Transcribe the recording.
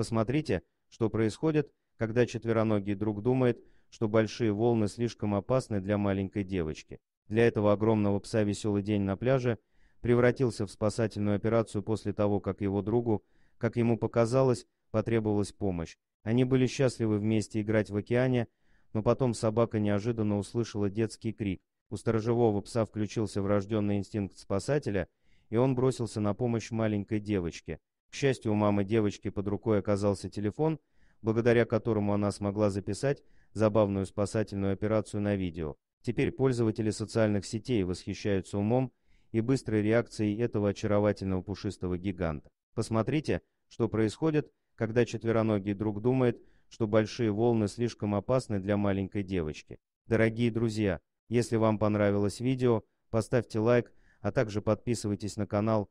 Посмотрите, что происходит, когда четвероногий друг думает, что большие волны слишком опасны для маленькой девочки. Для этого огромного пса веселый день на пляже превратился в спасательную операцию после того, как его другу, как ему показалось, потребовалась помощь. Они были счастливы вместе играть в океане, но потом собака неожиданно услышала детский крик. У сторожевого пса включился врожденный инстинкт спасателя, и он бросился на помощь маленькой девочке. К счастью, у мамы девочки под рукой оказался телефон, благодаря которому она смогла записать забавную спасательную операцию на видео. Теперь пользователи социальных сетей восхищаются умом и быстрой реакцией этого очаровательного пушистого гиганта. Посмотрите, что происходит, когда четвероногий друг думает, что большие волны слишком опасны для маленькой девочки. Дорогие друзья, если вам понравилось видео, поставьте лайк, а также подписывайтесь на канал